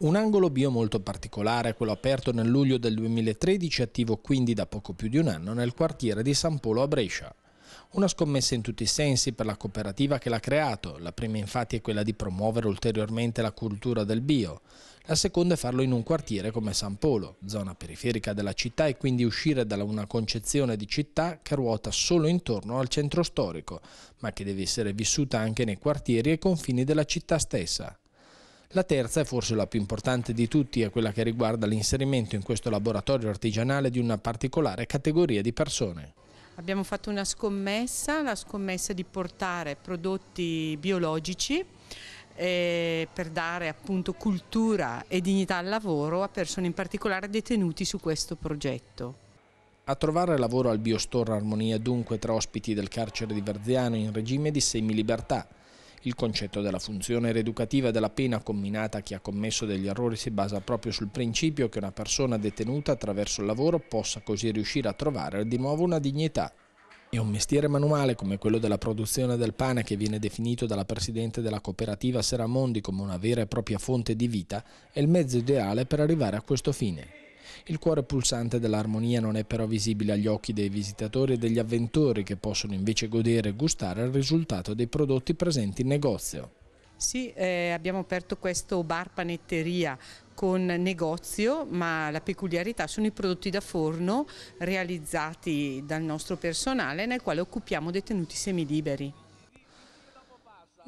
Un angolo bio molto particolare, quello aperto nel luglio del 2013, attivo quindi da poco più di un anno nel quartiere di San Polo a Brescia. Una scommessa in tutti i sensi per la cooperativa che l'ha creato, la prima infatti è quella di promuovere ulteriormente la cultura del bio, la seconda è farlo in un quartiere come San Polo, zona periferica della città e quindi uscire da una concezione di città che ruota solo intorno al centro storico, ma che deve essere vissuta anche nei quartieri e confini della città stessa. La terza, e forse la più importante di tutti, è quella che riguarda l'inserimento in questo laboratorio artigianale di una particolare categoria di persone. Abbiamo fatto una scommessa, la scommessa di portare prodotti biologici eh, per dare appunto cultura e dignità al lavoro a persone in particolare detenuti su questo progetto. A trovare lavoro al Biostor Armonia dunque tra ospiti del carcere di Verziano in regime di semilibertà, il concetto della funzione reeducativa della pena comminata a chi ha commesso degli errori si basa proprio sul principio che una persona detenuta attraverso il lavoro possa così riuscire a trovare di nuovo una dignità e un mestiere manuale come quello della produzione del pane che viene definito dalla presidente della cooperativa Seramondi come una vera e propria fonte di vita è il mezzo ideale per arrivare a questo fine. Il cuore pulsante dell'armonia non è però visibile agli occhi dei visitatori e degli avventori che possono invece godere e gustare il risultato dei prodotti presenti in negozio. Sì, eh, abbiamo aperto questo bar panetteria con negozio, ma la peculiarità sono i prodotti da forno realizzati dal nostro personale nel quale occupiamo detenuti semiliberi.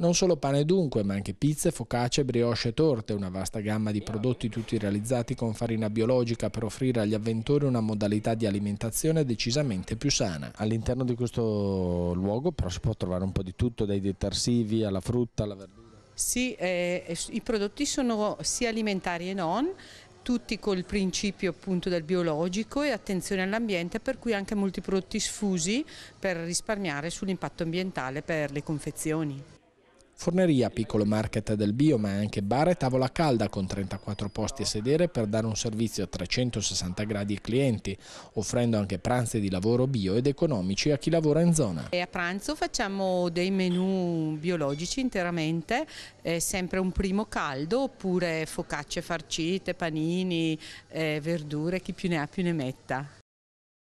Non solo pane dunque, ma anche pizze, focacce, brioche e torte, una vasta gamma di prodotti tutti realizzati con farina biologica per offrire agli avventori una modalità di alimentazione decisamente più sana. All'interno di questo luogo però si può trovare un po' di tutto, dai detersivi alla frutta, alla verdura. Sì, eh, i prodotti sono sia alimentari e non, tutti col principio appunto del biologico e attenzione all'ambiente per cui anche molti prodotti sfusi per risparmiare sull'impatto ambientale per le confezioni. Forneria, piccolo market del bio, ma anche bar e tavola calda con 34 posti a sedere per dare un servizio a 360 gradi ai clienti, offrendo anche pranzi di lavoro bio ed economici a chi lavora in zona. E a pranzo facciamo dei menù biologici interamente, eh, sempre un primo caldo oppure focacce farcite, panini, eh, verdure, chi più ne ha più ne metta.